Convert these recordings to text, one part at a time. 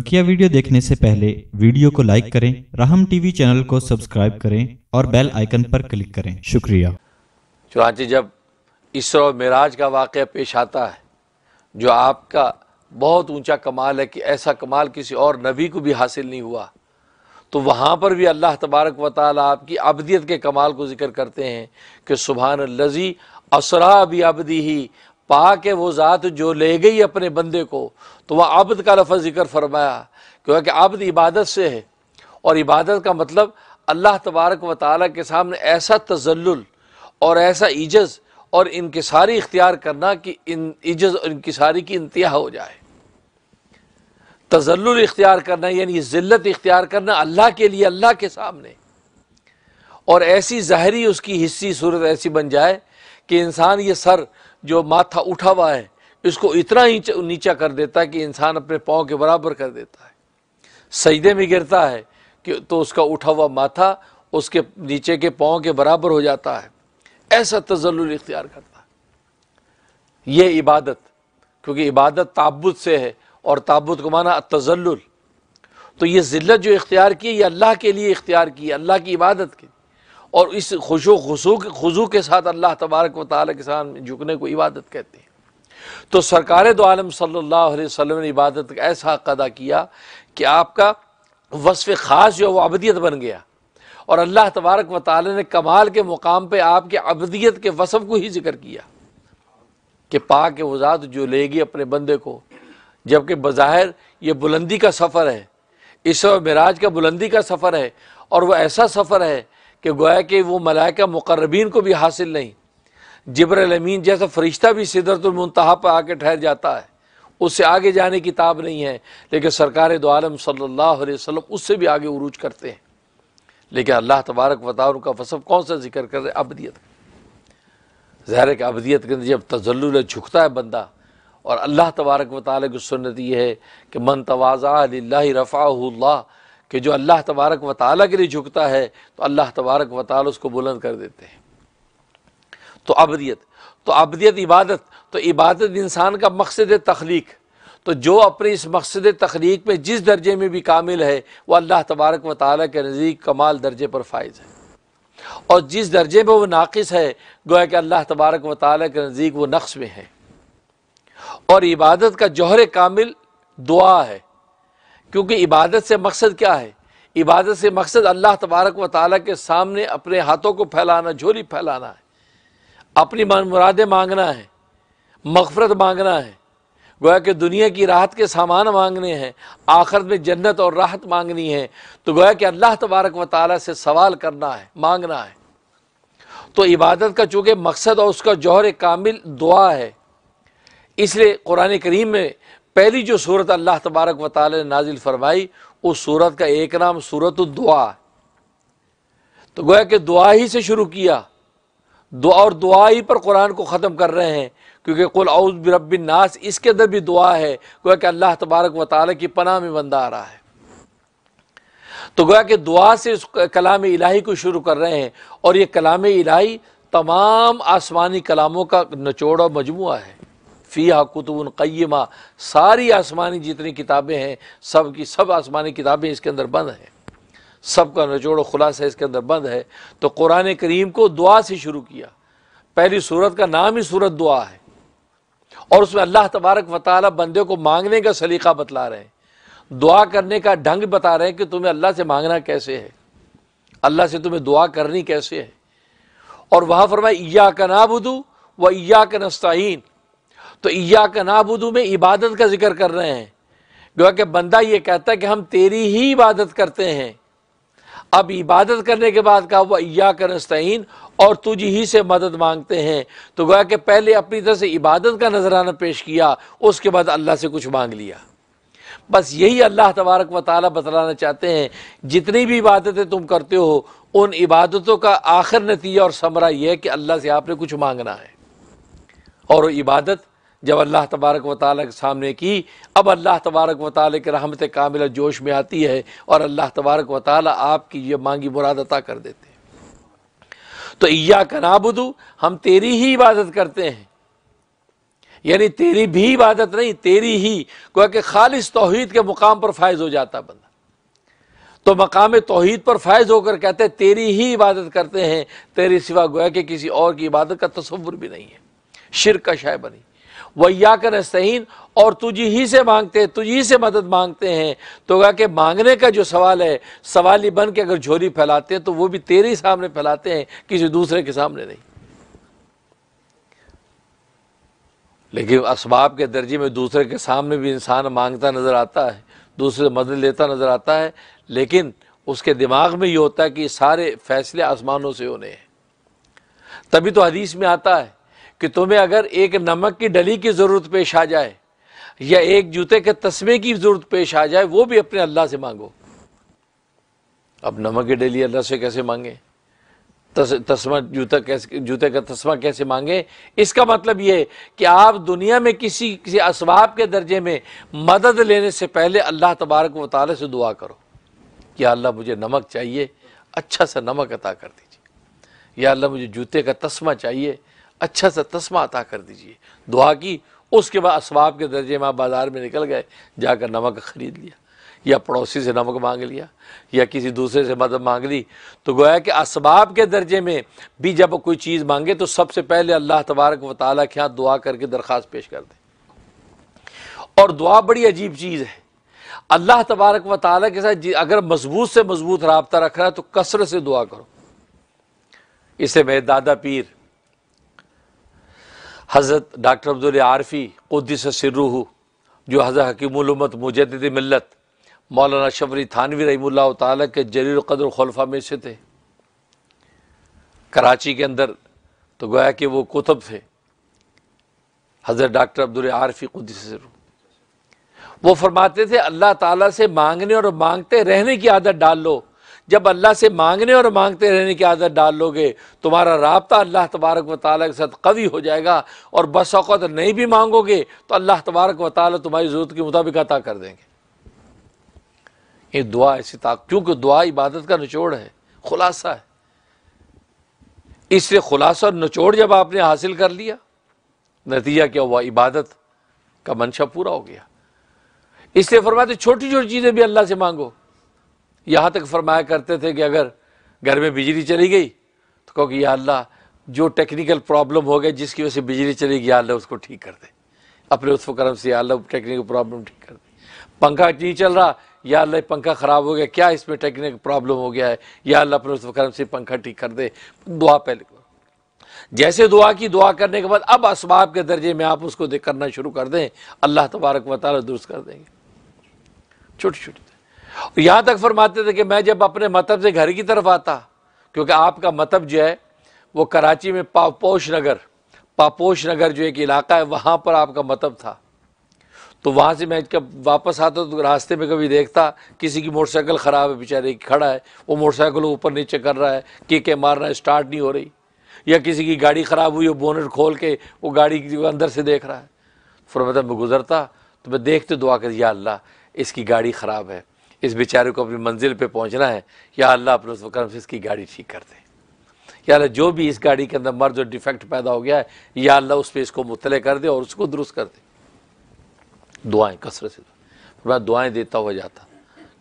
बकिया वीडियो देखने से पहले वीडियो को लाइक करें राहम टीवी चैनल को सब्सक्राइब करें और बेल आइकन पर क्लिक करें शुक्रिया चुनाची जब इसरो मराज का वाक़ पेश आता है जो आपका बहुत ऊंचा कमाल है कि ऐसा कमाल किसी और नबी को भी हासिल नहीं हुआ तो वहाँ पर भी अल्लाह तबारक व ताली आपकी अबदियत के कमाल को जिक्र करते हैं कि सुबहान लजी असरा भी अबदी ही पा के वो ज़ात जो ले गई अपने बंदे को तो वह आबद का लफज जिक्र फरमाया क्योंकि आबद इबादत से है और इबादत का मतलब अल्लाह तबारक व ताली के सामने ऐसा तजल और ऐसा इजज़ और इनकसारी इख्तियार करना कि इन इजज़ और इनकसारी की इंतहा हो जाए तजल इख्तियार करना यानी ज़िल्त इख्तियार करना अल्लाह के लिए अल्लाह के सामने और ऐसी ज़हरी उसकी हिस्सी सूरत ऐसी बन जाए कि इंसान ये सर जो माथा उठा हुआ है इसको इतना ही नीचा कर देता है कि इंसान अपने पाँव के बराबर कर देता है सजदे में गिरता है कि तो उसका उठा हुआ माथा उसके नीचे के पाँव के बराबर हो जाता है ऐसा तजल इख्तियार करता है यह इबादत क्योंकि इबादत ताबुत से है और ताबुत को माना तजल तो ये ज़िल्लत जो इख्तियार की ये अल्लाह के लिए इख्तियार की अल्लाह की इबादत की और इस खुशो खुशू खुजू के साथ अल्लाह तबारक व ताल के सामने झुकने को इबादत कहते हैं तो सरकार दो आलम सल्ला अलैहि ने इबादत का ऐसा हक अदा किया कि आपका वसफ़ ख़ास जो है वह अबदियत बन गया और अल्लाह तबारक व ने कमाल के मुकाम पर आपके अबदियत के वसफ़ को ही जिक्र किया कि पा के वजात जो लेगी अपने बंदे को जबकि बज़ाहिर ये बुलंदी का सफ़र है इस मराज का बुलंदी का सफ़र है और वह ऐसा सफ़र है कि गोया कि वो मलाइका मुकर्रबीन को भी हासिल नहीं जबरमीन जैसा फरिश्ता भी सिदरतुलमतहा पर आके ठहर जाता है उससे आगे जाने की ताब नहीं है लेकिन सरकार दो आलम उससे भी आगे उरूज करते हैं लेकिन अल्लाह तबारक वतार का फसब कौन सा जिक्र कर रहे अबदियत ज़ाहिर कि अबदियत के अंदर जब तजल झुकता है बंदा और अल्लाह तबारक व की सुनत यह है कि मन तोज़ा रफा कि जो अल्लाह तबारक व के लिए झुकता है तो अल्लाह तबारक व उसको बुलंद कर देते हैं तो अबदियत तो अबदियत इबादत तो इबादत इंसान का मकसद तख्लीक तो जो अपने इस मकसद तख्लीक में जिस दर्जे में भी कामिल है वह अल्लाह तबारक व ताली के नज़दीक कमाल दर्जे पर फायज है और जिस दर्जे में वो नाकस है गोया कि अल्लाह तबारक व ताली के नज़दीक वो नक्श में है और इबादत का जौहर कामिल दुआ है क्योंकि इबादत से मकसद क्या है इबादत से मकसद अल्लाह तबारक व ताली के सामने अपने हाथों को फैलाना झोली फैलाना है अपनी मन मुरादें मांगना है मफफरत मांगना है गोया कि दुनिया की राहत के सामान मांगने हैं आखिरत में जन्नत और राहत मांगनी है तो गोया कि अल्लाह तबारक व ताली से सवाल करना है मांगना है तो इबादत का चूँकि मकसद और उसका जौहर कामिल दुआ है इसलिए कुरान करीम में पहली जो सूरत अल्लाह तबारक व ताली ने नाजिल फरमाई उस सूरत का एक नाम सूरत दुआ तो गोया कि दुआ ही से शुरू किया दुआ और दुआ ही पर कुरान को ख़त्म कर रहे हैं क्योंकि कुल आउज बिरबिन नास इसके अंदर भी दुआ है गोया कि अल्लाह तबारक व ताली की पनाह में बंदा आ रहा है तो गोया कि दुआ से इस कलाम इलाही को शुरू कर रहे हैं और ये कलाम इलाही तमाम आसमानी कलामों का नचोड़ और मजमू है फ़िया कुतुबन क़ैमा सारी आसमानी जितनी किताबें हैं सब की सब आसमानी किताबें इसके अंदर बंद हैं सबका निचोड़ खुलासा इसके अंदर बंद है तो कुरान करीम को दुआ से शुरू किया पहली सूरत का नाम ही सूरत दुआ है और उसमें अल्लाह तबारक वाली बंदे को मांगने का सलीका बतला रहे हैं दुआ करने का ढंग बता रहे हैं कि तुम्हें अल्लाह से मांगना कैसे है अल्लाह से तुम्हें दुआ करनी कैसे है और वहां फरमाए ईया का नाबुदू व ईया का नस्ताइन तो ईया का ना नाबुदू में इबादत का जिक्र कर रहे हैं क्योंकि बंदा यह कहता है कि हम तेरी ही इबादत करते हैं अब इबादत करने के बाद कहा वह अया करस्तीन और तुझ ही से मदद मांगते हैं तो गोया कि पहले अपनी तरह से इबादत का नजराना पेश किया उसके बाद अल्लाह से कुछ मांग लिया बस यही अल्लाह तबारक व ताली बतलाना चाहते हैं जितनी भी इबादतें तुम करते हो उन इबादतों का आखिर नतीजा और समरा यह है कि अल्लाह से आपने कुछ मांगना है और वो इबादत जब अल्लाह तबारक व ताल के सामने की अब अल्लाह तबारक व ताल के रहमत कामिल जोश में आती है और अल्लाह तबारक व ताल आपकी ये मांगी मुराद अता कर देते हैं तो या कनाबुदू हम तेरी ही इबादत करते हैं यानी तेरी भी इबादत नहीं तेरी ही क्योंकि खालिश तोहहीद के मुकाम पर फायज हो जाता बंदा तो मकाम तोहहीद पर फायज होकर कहते हैं तेरी ही इबादत करते हैं तेरे सिवा गोया कि किसी और की इबादत का तस्वुर भी नहीं है शिर का शाय बनी वैया का नस्तहीन और तुझी ही से मांगते हैं तुझी ही से मदद मांगते हैं तो कहा कि मांगने का जो सवाल है सवाल ही बन के अगर झोली फैलाते हैं तो वो भी तेरे ही सामने फैलाते हैं किसी दूसरे के सामने नहीं लेकिन इसबाब के दर्जे में दूसरे के सामने भी इंसान मांगता नज़र आता है दूसरे मदद लेता नज़र आता है लेकिन उसके दिमाग में ये होता है कि सारे फैसले आसमानों से होने हैं तभी तो हदीस में आता है कि तुम्हें अगर एक नमक की डली की ज़रूरत पेश आ जाए या एक जूते के तस्मे की ज़रूरत पेश आ जाए वो भी अपने अल्लाह से मांगो अब नमक की डली अल्लाह से कैसे मांगे तस, तस्मा जूता कैसे जूते का तस्मा कैसे मांगे इसका मतलब ये कि आप दुनिया में किसी किसी असबाब के दर्जे में मदद लेने से पहले अल्लाह तबारक व ताली से दुआ करो कि अल्लाह मुझे नमक चाहिए अच्छा सा नमक अता कर दीजिए या अल्लाह मुझे जूते का तस्मा चाहिए अच्छा सा तस्मा अता कर दीजिए दुआ की उसके बाद इसबाब के दर्जे में आप बाज़ार में निकल गए जाकर नमक ख़रीद लिया या पड़ोसी से नमक मांग लिया या किसी दूसरे से मदद मांग ली तो गोया कि इसबाब के दर्जे में भी जब कोई चीज़ मांगे तो सबसे पहले अल्लाह तबारक व के यहाँ दुआ करके दरख्वास्त पेश कर दें और दुआ बड़ी अजीब चीज़ है अल्लाह तबारक व ताल के साथ अगर मजबूत से मजबूत रबता रख रहा है तो कसरत से दुआ करो इसे मेरे दादा पीर हज़रत डॉक्टर अब्दुल आरफ़ी कुदस सिर्रू जो हज़रत हकीमत मुजद मिलत मौलाना शबरी थानवी रही ताली के कदर खलफा में से थे कराची के अंदर तो गोया कि वो कुतब थे हज़रत डॉक्टर अब्दुल आरफ़ी खुद से सिर्रू वो फरमाते थे अल्लाह ताला से मांगने और मांगते रहने की आदत डाल लो जब अल्लाह से मांगने और मांगते रहने की आदत डाल लोगे तुम्हारा रबता अल्लाह तबारक व ताली के साथ कवि हो जाएगा और बस बसौकत नहीं भी मांगोगे तो अल्लाह तबारक व ताली तुम्हारी ज़रूरत के मुताबिक अता कर देंगे ये दुआ ऐसी ताकत क्योंकि दुआ इबादत का निचोड़ है खुलासा है इससे खुलासा और निचोड़ जब आपने हासिल कर लिया नतीजा क्या हुआ इबादत का मंशा पूरा हो गया इसलिए फरमाते छोटी छोटी चीज़ें भी अल्लाह से मांगो यहाँ तक फरमाया करते थे कि अगर घर में बिजली चली गई तो कहो कि या अल्लाह जो टेक्निकल प्रॉब्लम हो गई जिसकी वजह से बिजली चली गई अल्लाह उसको ठीक कर दे अपने उस करम से अल्लाह टेक्निकल प्रॉब्लम ठीक कर दे पंखा नहीं चल रहा या अल्लाह पंखा ख़राब हो गया क्या इसमें टेक्निकल प्रॉब्लम हो गया है या अल्लाह अपने उस करम से पंखा ठीक कर दे दुआ पहले करो जैसे दुआ की दुआ करने के बाद अब इसबाब के दर्जे में आप उसको करना शुरू कर दें अल्लाह तबारक वाली दुरुस्त कर देंगे छोटी छोटी यहां यहाँ तक फरमाते थे कि मैं जब अपने मतब से घर की तरफ आता क्योंकि आपका मतब जो है वो कराची में पापोश नगर पापोश नगर जो एक इलाका है वहाँ पर आपका मतब था तो वहाँ से मैं जब वापस आता तो रास्ते में कभी देखता किसी की मोटरसाइकिल ख़राब है बेचारे खड़ा है वो मोटरसाइकिल ऊपर नीचे कर रहा है कीके मार रहा है स्टार्ट नहीं हो रही या किसी की गाड़ी ख़राब हुई हो बोनट खोल के वो गाड़ी अंदर से देख रहा है फिर मतलब मैं गुजरता तो मैं देखते दुआ कर या अल्लाह इसकी गाड़ी ख़राब है इस बेचारे को अपनी मंजिल पे पहुंचना है या अल्लाह अपने वक्रम से इसकी गाड़ी ठीक कर दे या अल्लाह जो भी इस गाड़ी के अंदर मर्ज और डिफेक्ट पैदा हो गया है या अल्लाह उस पर इसको मुतले कर दे और उसको दुरुस्त कर दे दुआएँ कसरत से मैं दुआएँ देता हुआ जाता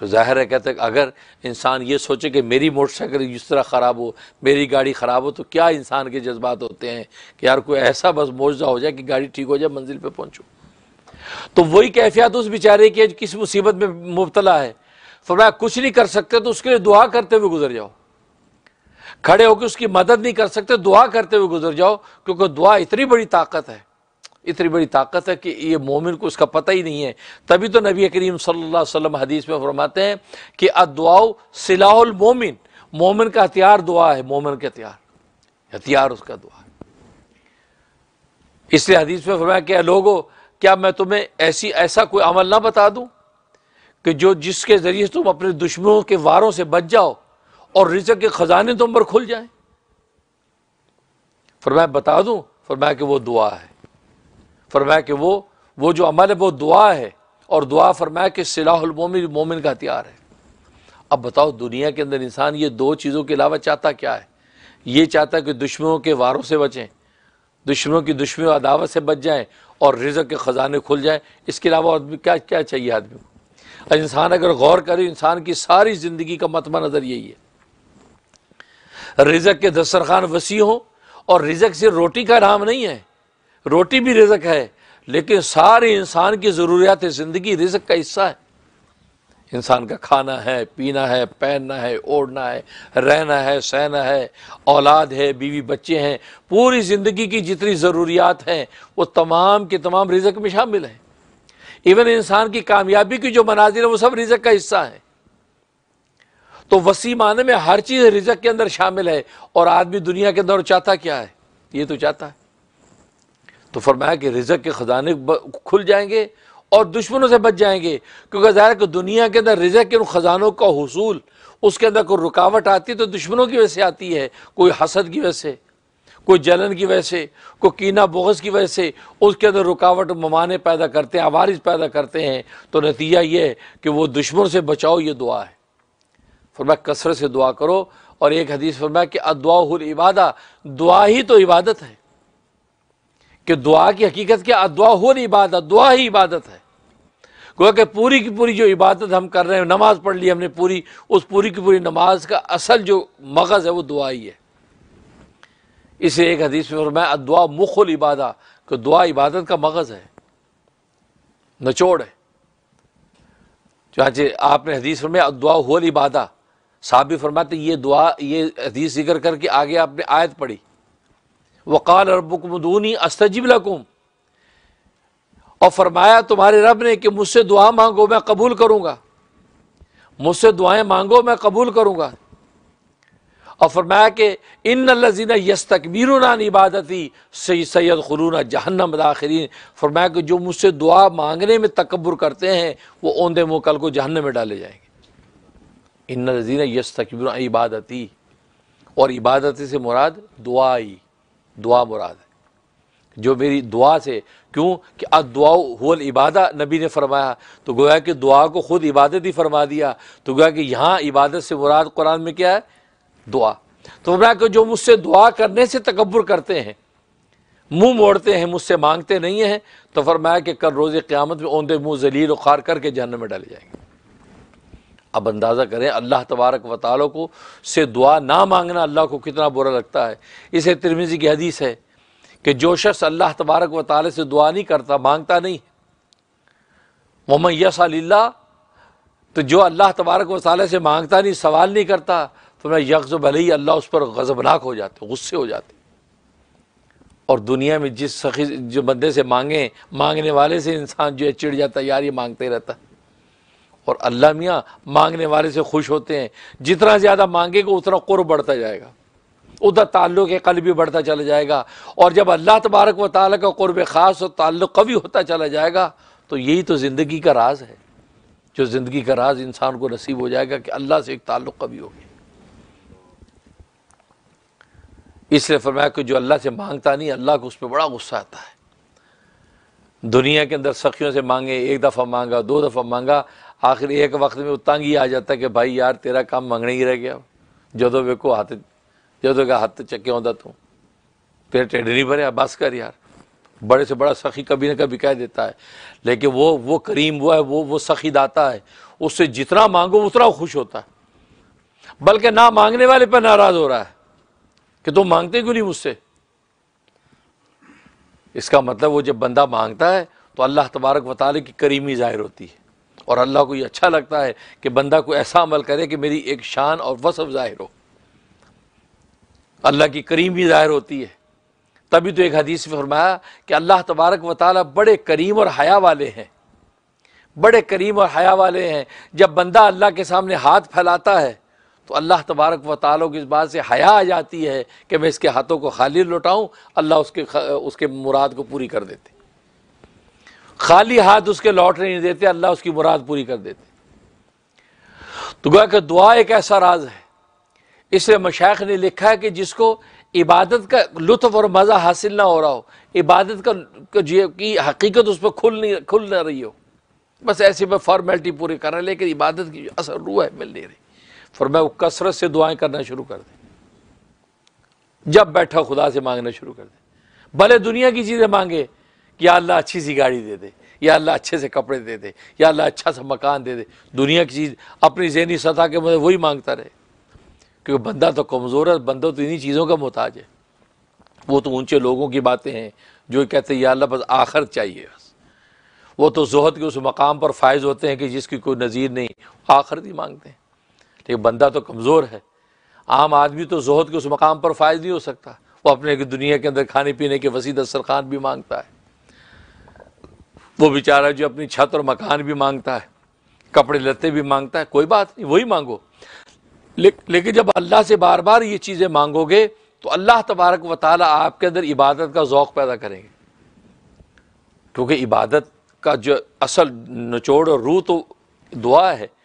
तो ज़ाहिर है कहते अगर इंसान ये सोचे कि मेरी मोटरसाइकिल इस तरह ख़राब हो मेरी गाड़ी ख़राब हो तो क्या इंसान के जज्बात होते हैं कि यार कोई ऐसा बस मुआवजा हो जाए कि गाड़ी ठीक हो जाए मंजिल पर पहुँचो तो वही कैफियत उस बेचारे की किस मुसीबत में मुबतला है फरमाया कुछ नहीं कर सकते तो उसके लिए दुआ करते हुए गुजर जाओ खड़े होकर उसकी मदद नहीं कर सकते दुआ करते हुए गुजर जाओ क्योंकि दुआ इतनी बड़ी ताकत है इतनी बड़ी ताकत है कि ये मोमिन को इसका पता ही नहीं है तभी तो नबी करीम सल्लल्लाहु अलैहि वसल्लम हदीस में फरमाते हैं कि अदुआओ सिलाउल मोमिन मोमिन का हथियार दुआ है मोमिन के हथियार हथियार उसका दुआ है इसलिए हदीस में फरमाया क्या लोगो क्या मैं तुम्हें ऐसी ऐसा कोई अमल ना बता दूं कि जो जिसके ज़रिए तुम अपने दुश्मनों के वारों से बच जाओ और रिजक के ख़जाने तुम पर खुल जाए फरमाया बता दूँ फरमाया कि वो दुआ है फरमाया कि वो वो जो अमल है वो दुआ है और दुआ फरमाया कि सिलामिन मोमिन का हथियार है अब बताओ दुनिया के अंदर इंसान ये दो चीज़ों के अलावा चाहता क्या है ये चाहता है कि दुश्मनों के वारों से बचें दुश्मनों की दुश्मन अदावत से बच जाएं और रिजक के ख़जाने खुल जाएं इसके अलावा आदमी क्या क्या चाहिए आदमी को इंसान अगर गौर करे इंसान की सारी ज़िंदगी का मतमा नज़र यही है रिजक के दस्तरखान वसी हों और रिजक से रोटी का नाम नहीं है रोटी भी रिजक है लेकिन सारे इंसान की ज़रूरियात ज़िंदगी रिजक का हिस्सा है इंसान का खाना है पीना है पहनना है ओढ़ना है रहना है सहना है औलाद है बीवी बच्चे हैं पूरी ज़िंदगी की जितनी ज़रूरियात हैं वो तमाम के तमाम रिजक में शामिल हैं इवन इंसान की कामयाबी की जो मनाजिर है वो सब रिजक का हिस्सा है तो वसी माने में हर चीज़ रिजक के अंदर शामिल है और आदमी दुनिया के अंदर चाहता क्या है ये तो चाहता है तो फरमाया कि रिजक के खजाने खुल जाएंगे और दुश्मनों से बच जाएंगे क्योंकि ज़ाहिर कि दुनिया के अंदर रिजक के उन खजानों का हसूल उसके अंदर कोई रुकावट आती है तो दुश्मनों की वजह से आती है कोई हसद की वजह से कोई जलन की वजह से कोई कीना बोगस की वजह से उसके अंदर रुकावट ममाने पैदा करते हैं आवारिस पैदा करते हैं तो नतीजा ये है कि वो दुश्मन से बचाओ ये दुआ है फरमाया कसरत से दुआ करो और एक हदीस फरमाया कि अदुआल इबादा दुआ ही तो इबादत है कि दुआ की हकीकत क्या अदुआल इबादत दुआ ही इबादत है गोया कि पूरी की पूरी जो इबादत हम कर रहे हैं नमाज़ पढ़ ली हमने पूरी उस पूरी की पूरी नमाज का असल जो मगज़ है वो दुआ ही है इसे एक हदीस में फरमाया दुआ मुखल इबादा कि दुआ इबादत का मगज़ है नचोड़ है चाचे आपने हदीस फरमाया दुआ हुल इबादा साहब भी फरमाते ये दुआ ये हदीस जिक्र करके आगे आपने आयत पढ़ी वक़ाल रबुकमदूनी अस्तजिब लकुम और फरमाया तुम्हारे रब ने कि मुझसे दुआ मांगो मैं कबूल करूँगा मुझसे दुआएं मांगो मैं कबूल करूँगा और फरमाया कि इन लजीन यस ही इबादती सैद खलूना जहन्नम दाखरीन फरमाया कि जो मुझसे दुआ मांगने में तकबर करते हैं वो ओंधे मोकल कल को जहन्नम में डाले जाएंगे इन लजीना यस तकबीर इबादती और इबादती से मुराद दुआ ही दुआ मुराद है जो मेरी दुआ से क्यों कि दुआ हुल इबादा नबी ने फरमाया तो गोया कि दुआ को खुद इबादत ही फरमा दिया तो गोया कि यहाँ इबादत से मुराद कुरान में क्या है दुआ तो फरमाया कि जो मुझसे दुआ करने से तकबर करते हैं मुंह मोड़ते हैं मुझसे मांगते नहीं हैं तो फरमाया कि कल रोज़ क़्यामत में ओंधे मुंह जलील उखार करके जहन में डाले जाएंगे अब अंदाज़ा करें अल्लाह तबारक वाली को से दुआ ना मांगना अल्लाह को कितना बुरा लगता है इसे तिरमिजी की हदीस है कि जो शख्स अल्लाह तबारक व से दुआ नहीं करता मांगता नहीं मोहम्मद यस तो जो अल्लाह तबारक व से मांगता नहीं सवाल नहीं करता तो मैं यकज़ब भले अल्लाह उस पर गज़बनाक हो जाते गुस्से हो जाते और दुनिया में जिस सखी जो बंदे से मांगे मांगने वाले से इंसान जो है चिड़ जाता है यार ये मांगते रहता है और अल्लाह मियाँ मांगने वाले से खुश होते हैं जितना ज़्यादा मांगेगा उतना कुर बढ़ता जाएगा उधर ताल्लुक़ कल भी बढ़ता चला जाएगा और जब अल्लाह तबारक व ताल का कुरब ख़ास और ताल्लुक़ कभी होता चला जाएगा तो यही तो ज़िंदगी का राज है जो ज़िंदगी का राज इंसान को नसीब हो जाएगा कि अल्लाह से एक ताल्लुक़ कभी हो गया इसलिए फरमाया कि जो अल्लाह से मांगता नहीं अल्लाह को उस पर बड़ा गुस्सा आता है दुनिया के अंदर सखियों से मांगे एक दफ़ा मांगा दो दफ़ा मांगा आखिर एक वक्त में तंग ही आ जाता है कि भाई यार तेरा काम मांगने ही रह गया जदों वे को हाथ जदों का हाथ चक्के होता तू तेरे टेढ़े नहीं भरे बस कर यार बड़े से बड़ा सखी कभी ना कभी कह देता है लेकिन वो वो करीम वो है वो वो सखी दाता है उससे जितना मांगो उतना खुश होता है बल्कि ना मांगने वाले पर नाराज़ हो रहा है कि तुम मांगते क्यों नहीं मुझसे इसका मतलब वो जब बंदा मांगता है तो अल्लाह तबारक वाली की करीमी ज़ाहिर होती है और अल्लाह को ये अच्छा लगता है कि बंदा को ऐसा अमल करे कि मेरी एक शान और वसफ़ ज़ाहिर हो अल्लाह की करीमी ज़ाहिर होती है तभी तो एक हदीस में फरमाया कि अल्लाह तबारक व बड़े करीम और हया वाले हैं बड़े करीम और हया वाले हैं जब बंदा अल्लाह के सामने हाथ फैलाता है तो अल्लाह तबारक व ताली की इस बात से हया आ जाती है कि मैं इसके हाथों को खाली लौटाऊँ अल्लाह उसके उसके मुराद को पूरी कर देते खाली हाथ उसके लौटने नहीं देते अल्लाह उसकी मुराद पूरी कर देते तो गोया कि दुआ एक ऐसा राज है इसलिए मशाख ने लिखा है कि जिसको इबादत का लुत्फ और मज़ा हासिल ना हो रहा हो इबादत का की हकीकत उस पर खुल नहीं खुल ना रही हो बस ऐसे में फॉर्मेलिटी पूरी कर रहे हैं लेकिन इबादत की असर रूह है मिल नहीं रही फरमाया वो कसरत से दुआएं करना शुरू कर दें जब बैठा खुदा से मांगना शुरू कर दें भले दुनिया की चीज़ें मांगे कि अल्लाह अच्छी सी गाड़ी दे दे या अल्लाह अच्छे से कपड़े दे दे या अल्लाह अच्छा सा मकान दे दे दुनिया की चीज़ अपनी जहनी सतह के मुझे वही मांगता रहे क्योंकि बंदा तो कमज़ोर है बंदा तो इन्हीं चीज़ों का मोहताज है वो तो ऊंचे लोगों की बातें हैं जो कहते हैं या अल्लाह बस आखिर चाहिए बस वो तो जहद के उस मकाम पर फायज होते हैं कि जिसकी कोई नज़ीर नहीं आखिर ही मांगते हैं लेकिन बंदा तो कमज़ोर है आम आदमी तो जहद के उस मकाम पर फायज नहीं हो सकता वो अपने दुनिया के अंदर खाने पीने के वसी खान भी मांगता है वो बेचारा जो अपनी छत और मकान भी मांगता है कपड़े लते भी मांगता है कोई बात नहीं वही मांगो ले, लेकिन जब अल्लाह से बार बार ये चीज़ें मांगोगे तो अल्लाह तबारक व ताली आपके अंदर इबादत का ओक़ पैदा करेंगे क्योंकि इबादत का जो असल नचोड़ और रू तो दुआ है